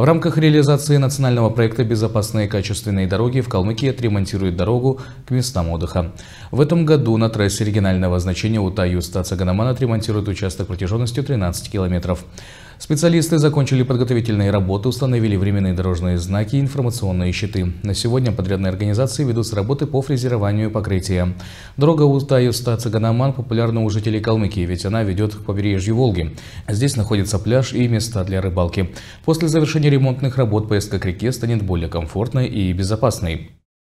В рамках реализации национального проекта «Безопасные качественные дороги» в Калмыкии отремонтируют дорогу к местам отдыха. В этом году на трассе регионального значения Утаю-Стацаганаман отремонтируют участок протяженностью 13 километров. Специалисты закончили подготовительные работы, установили временные дорожные знаки и информационные щиты. На сегодня подрядные организации ведутся работы по фрезерованию покрытия. Дорога Утаюста Цаганаман популярна у жителей Калмыкии, ведь она ведет к побережью Волги. Здесь находится пляж и места для рыбалки. После завершения ремонтных работ поездка к реке станет более комфортной и безопасной.